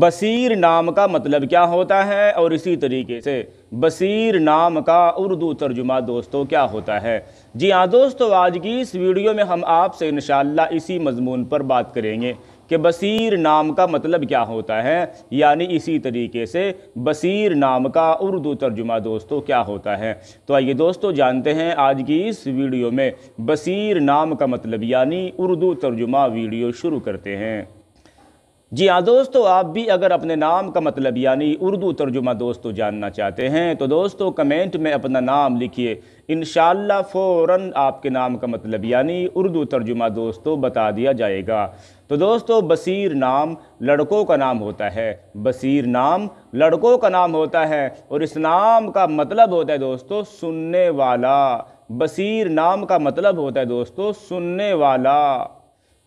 बसीर नाम का मतलब क्या होता है और इसी तरीके से बसीर नाम का उर्दू तर्जुमा दोस्तों क्या होता है जी हाँ दोस्तों आज की इस वीडियो में हम आपसे इन इसी मजमून पर बात करेंगे कि बसीर नाम का मतलब क्या होता है यानी इसी तरीके से बसीर नाम का उर्दू तर्जुमा दोस्तों क्या होता है तो आइए दोस्तों जानते हैं आज की इस वीडियो में बसीर नाम का मतलब यानी उर्दू तर्जुमा वीडियो शुरू करते हैं जी हाँ दोस्तों आप भी अगर अपने नाम का मतलब यानी उर्दू तर्जुमा दोस्तों जानना चाहते हैं तो दोस्तों कमेंट में अपना नाम लिखिए इन फ़ौरन आपके नाम का मतलब यानी उर्दू तर्जुमा दोस्तों बता दिया जाएगा तो दोस्तों बसीर नाम लड़कों का नाम होता है बसीर नाम लड़कों का नाम होता है और इस नाम का मतलब होता है दोस्तों सुनने वाला बसीर नाम का मतलब होता है दोस्तों सुनने वाला